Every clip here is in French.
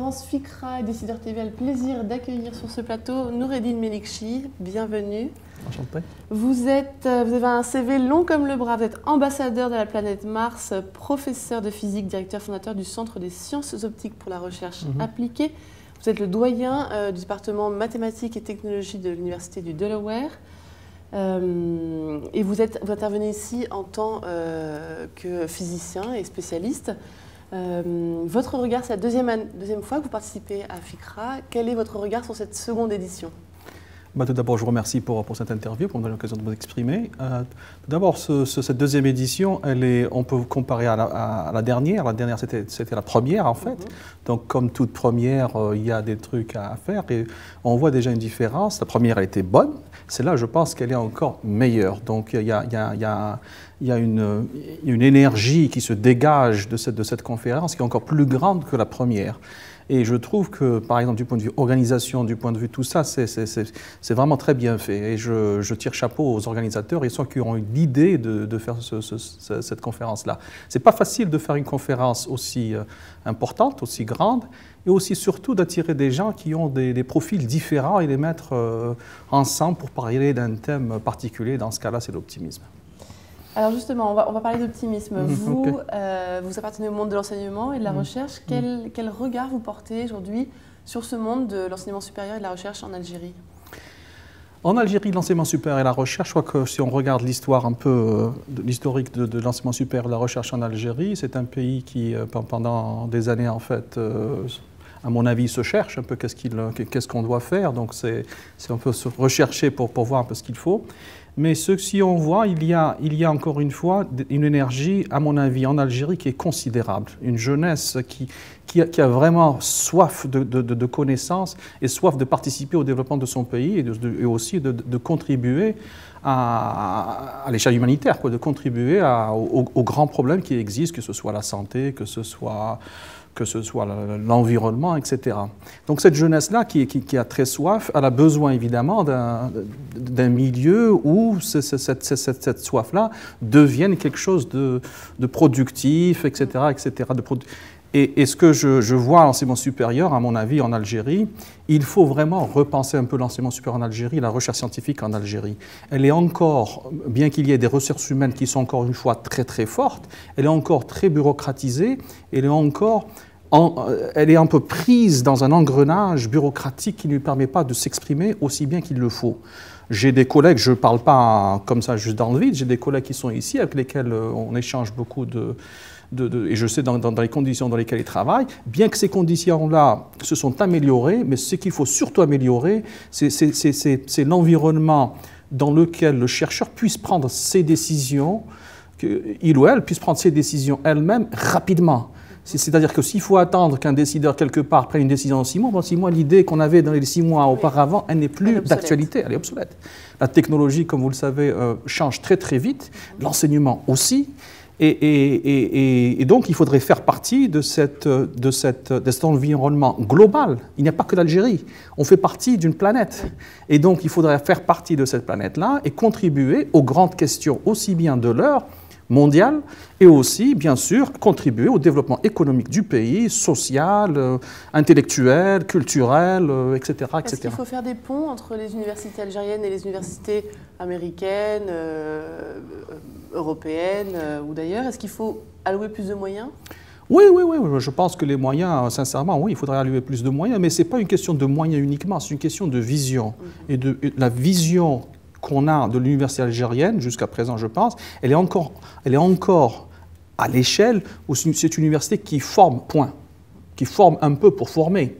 France FICRA et Décideur TV a le plaisir d'accueillir sur ce plateau Noureddine Melikchi. Bienvenue. Enchanté. Vous, euh, vous avez un CV long comme le bras. Vous êtes ambassadeur de la planète Mars, professeur de physique, directeur fondateur du Centre des sciences optiques pour la recherche mhm. appliquée. Vous êtes le doyen euh, du département mathématiques et technologies de l'Université du Delaware. Euh, et vous, intervenez ici en tant que physicien et spécialiste. Euh, votre regard, c'est la deuxième, deuxième fois que vous participez à FICRA. Quel est votre regard sur cette seconde édition bah, tout d'abord, je vous remercie pour, pour cette interview, pour me donner l'occasion de vous exprimer. Euh, d'abord, cette deuxième édition, elle est, on peut comparer à la, dernière. La dernière, c'était, c'était la première, en fait. Mm-hmm. Donc, comme toute première, euh, il y a des trucs à, faire et on voit déjà une différence. La première, a été bonne. Celle-là, je pense qu'elle est encore meilleure. Donc, il y a, il une, énergie qui se dégage de cette, de cette conférence qui est encore plus grande que la première. Et je trouve que, par exemple, du point de vue organisation, du point de vue tout ça, c'est vraiment très bien fait. Et je, tire chapeau aux organisateurs et ceux qui ont eu l'idée de, faire cette conférence-là. Ce n'est pas facile de faire une conférence aussi euh, importante, aussi grande, et aussi surtout d'attirer des gens qui ont des, profils différents et les mettre euh, ensemble pour parler d'un thème particulier. Dans ce cas-là, c'est l'optimisme. Alors justement, on va, parler d'optimisme. Vous, euh, vous appartenez au monde de l'enseignement et de la mm. recherche. Mm. Quel, regard vous portez aujourd'hui sur ce monde de l'enseignement supérieur et de la recherche en Algérie en Algérie, l'enseignement supérieur et la recherche, je crois que si on regarde l'histoire un peu, euh, l'historique de, l'enseignement supérieur et de la recherche en Algérie, c'est un pays qui, euh, pendant des années, en fait, à mon avis, se cherche un peu qu'est-ce qu'on doit faire. Donc, c'est un peu se rechercher pour, pour voir un peu ce qu'il faut. Mais ce, si on voit, il y, a, il y a encore une fois une énergie, à mon avis, en Algérie qui est considérable. Une jeunesse qui, a, vraiment soif de, connaissances et soif de participer au développement de son pays et, aussi de, contribuer à, l'échelle humanitaire, quoi, de contribuer aux, grands problèmes qui existent, que ce soit la santé, que ce soit que ce soit l'environnement, etc. Donc cette jeunesse-là qui, qui, a très soif, elle a besoin évidemment d'un milieu où cette, soif-là devienne quelque chose de, de productif, etc. etc. De et, ce que je, je vois à l'enseignement supérieur, à mon avis, en Algérie, il faut vraiment repenser un peu l'enseignement supérieur en Algérie, la recherche scientifique en Algérie. Elle est encore, bien qu'il y ait des ressources humaines qui sont encore une fois très très fortes, elle est encore très bureaucratisée, elle est encore euh, elle est un peu prise dans un engrenage bureaucratique qui ne lui permet pas de s'exprimer aussi bien qu'il le faut. J'ai des collègues, je ne parle pas comme ça juste dans le vide, j'ai des collègues qui sont ici avec lesquels euh, on échange beaucoup de... et je sais dans, les conditions dans lesquelles ils travaillent, bien que ces conditions-là se sont améliorées, mais ce qu'il faut surtout améliorer, c'est l'environnement dans lequel le chercheur puisse prendre ses décisions, qu'il ou elle puisse prendre ses décisions elle-même rapidement c'est-à-dire que s'il faut attendre qu'un décideur quelque part prenne une décision en six mois, six mois, l'idée qu'on avait dans les six mois auparavant, elle n'est plus d'actualité, elle est obsolète. La technologie, comme vous le savez, euh, change très très vite, l'enseignement aussi. Et, donc, il faudrait faire partie de, de, cette, de cet environnement global. Il n'y a pas que l'Algérie. On fait partie d'une planète. Et donc, il faudrait faire partie de cette planète-là et contribuer aux grandes questions aussi bien de l'heure mondiale et aussi, bien sûr, contribuer au développement économique du pays, social, euh, intellectuel, culturel, euh, etc. Est-ce qu'il faut faire des ponts entre les universités algériennes et les universités américaines, euh, européennes ou d'ailleurs Est-ce qu'il faut allouer plus de moyens oui, oui, oui, je pense que les moyens, sincèrement, oui, il faudrait allouer plus de moyens, mais ce n'est pas une question de moyens uniquement, c'est une question de vision. Mm-hmm. Et de la vision qu'on a de l'université algérienne, jusqu'à présent, je pense, elle est encore, elle est encore à l'échelle où c'est une université qui forme, point, qui forme un peu pour former.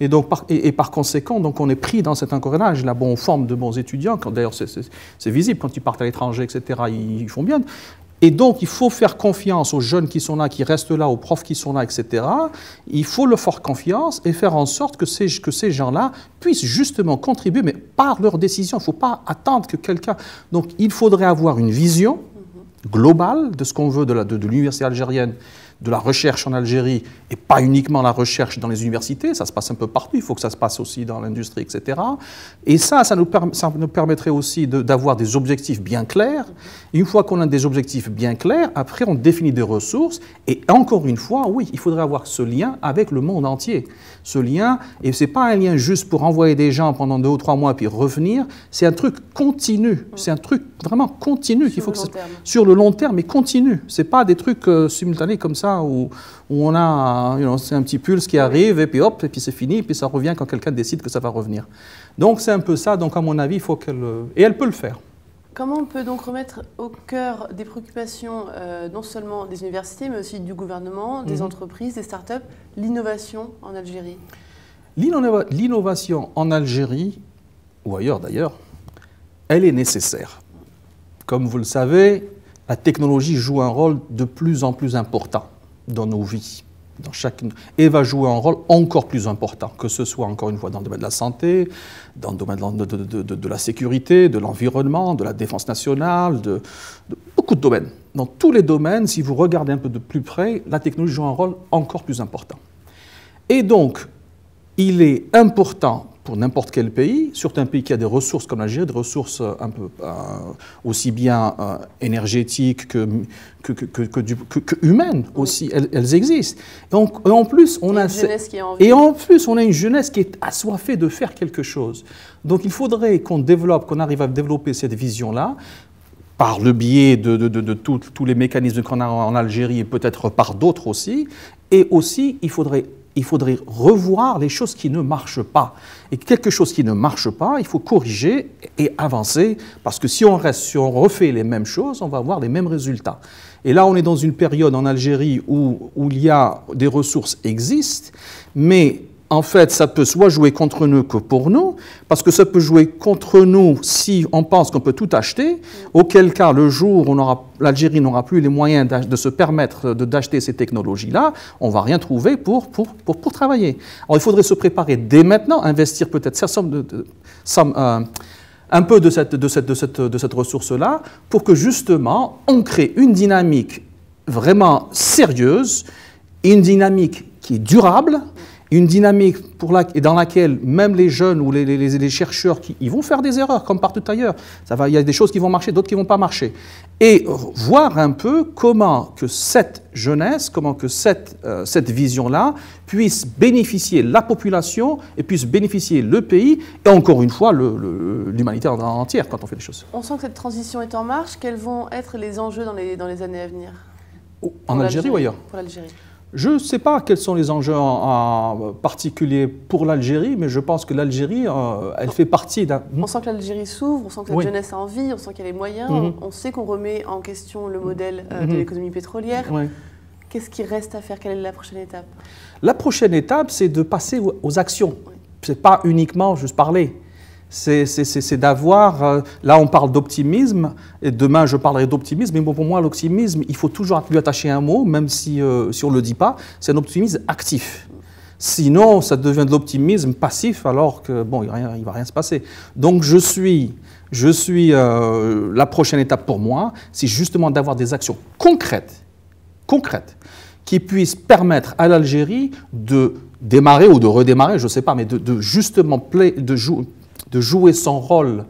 Et, donc, par, et, par conséquent, donc on est pris dans cet encorénage Là, bon, on forme de bons étudiants. D'ailleurs, c'est visible quand ils partent à l'étranger, etc. ils, font bien. Et donc, il faut faire confiance aux jeunes qui sont là, qui restent là, aux profs qui sont là, etc. Il faut leur faire confiance et faire en sorte que ces, que ces gens-là puissent justement contribuer, mais par leur décision. Il ne faut pas attendre que quelqu'un. Donc, il faudrait avoir une vision globale de ce qu'on veut de l'université de, algérienne de la recherche en Algérie et pas uniquement la recherche dans les universités, ça se passe un peu partout, il faut que ça se passe aussi dans l'industrie, etc. Et ça, ça nous, ça nous permettrait aussi d'avoir des objectifs bien clairs. une fois qu'on a des objectifs bien clairs, après on définit des ressources et encore une fois, oui, il faudrait avoir ce lien avec le monde entier. Ce lien, et c'est pas un lien juste pour envoyer des gens pendant deux ou trois mois puis revenir, c'est un truc continu, c'est un truc vraiment continu qu'il faut que sur le long terme et continu. C'est pas des trucs euh, simultanés comme ça où, on a, c'est un petit pulse qui arrive, et puis hop, et puis c'est fini, et puis ça revient quand quelqu'un décide que ça va revenir. Donc c'est un peu ça, donc à mon avis, il faut qu'elle... Et elle peut le faire. Comment on peut donc remettre au cœur des préoccupations euh, non seulement des universités, mais aussi du gouvernement, des mhm. entreprises, des startups, l'innovation en Algérie L'innovation en Algérie, ou ailleurs d'ailleurs, elle est nécessaire. Comme vous le savez, la technologie joue un rôle de plus en plus important dans nos vies. Dans chaque... et va jouer un rôle encore plus important, que ce soit encore une fois dans le domaine de la santé, dans le domaine de, de la sécurité, de l'environnement, de la défense nationale, de, beaucoup de domaines. Dans tous les domaines, si vous regardez un peu de plus près, la technologie joue un rôle encore plus important. Et donc, il est important pour n'importe quel pays, surtout un pays qui a des ressources comme l'Algérie, des ressources euh, un peu euh, aussi bien euh, énergétiques que, que, que humaines aussi, elles, existent. Et, en plus, on a et en plus, on a une jeunesse qui est assoiffée de faire quelque chose. Donc, il faudrait qu'on développe, qu'on arrive à développer cette vision-là par le biais de, de tous les mécanismes qu'on a en Algérie et peut-être par d'autres aussi. Et aussi, il faudrait il faudrait revoir les choses qui ne marchent pas. Et quelque chose qui ne marche pas, il faut corriger et avancer, parce que si on, reste, si on refait les mêmes choses, on va avoir les mêmes résultats. Et là, on est dans une période en Algérie où, où il y a des ressources existent, mais en fait, ça peut soit jouer contre nous que pour nous, parce que ça peut jouer contre nous si on pense qu'on peut tout acheter, auquel cas, le jour où l'Algérie n'aura plus les moyens de se permettre d'acheter ces technologies-là, on va rien trouver pour, pour, travailler. Alors, il faudrait se préparer dès maintenant, investir peut-être euh, un peu de cette, de de cette ressource-là, pour que justement, on crée une dynamique vraiment sérieuse, une dynamique qui est durable, une dynamique pour dans laquelle même les jeunes ou les, les, chercheurs, qui, ils vont faire des erreurs comme partout ailleurs. Ça va, il y a des choses qui vont marcher, d'autres qui ne vont pas marcher. Et voir un peu comment que cette jeunesse, comment que cette, euh, cette vision-là puisse bénéficier la population et puisse bénéficier le pays et encore une fois l'humanité en entière quand on fait des choses. On sent que cette transition est en marche. Quels vont être les enjeux dans les, dans les années à venir En Algérie ou ailleurs Pour l'Algérie. Je ne sais pas quels sont les enjeux en, particulier pour l'Algérie, mais je pense que l'Algérie, euh, elle fait partie d'un... On sent que l'Algérie s'ouvre, on sent que la jeunesse a envie, on sent qu'elle a les moyens, mhm. on, sait qu'on remet en question le modèle euh, mhm. de l'économie pétrolière. Qu'est-ce qui reste à faire Quelle est la prochaine étape La prochaine étape, c'est de passer aux actions. Ce n'est pas uniquement juste parler c'est d'avoir, euh, là on parle d'optimisme, et demain je parlerai d'optimisme, mais pour moi l'optimisme, il faut toujours lui attacher un mot, même si, euh, on ne le dit pas, c'est un optimisme actif. Sinon, ça devient de l'optimisme passif, alors que bon, il ne va rien se passer. Donc je suis, je suis euh, la prochaine étape pour moi, c'est justement d'avoir des actions concrètes, concrètes, qui puissent permettre à l'Algérie de démarrer ou de redémarrer, je ne sais pas, mais de, justement de jouer de jouer son rôle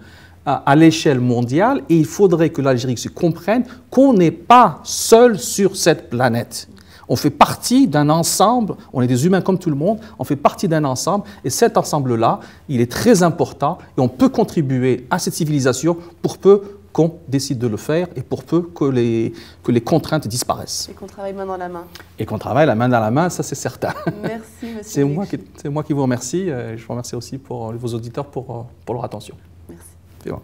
à l'échelle mondiale et il faudrait que l'Algérie se comprenne qu'on n'est pas seul sur cette planète. On fait partie d'un ensemble, on est des humains comme tout le monde, on fait partie d'un ensemble et cet ensemble-là, il est très important et on peut contribuer à cette civilisation pour peu qu'on décide de le faire et pour peu que les, que les contraintes disparaissent. Et qu'on travaille main dans la main. Et qu'on travaille la main dans la main, ça c'est certain. Merci, monsieur. c'est, moi qui, moi qui vous remercie. Euh, et je vous remercie aussi pour euh, vos auditeurs pour, euh, pour leur attention. Merci.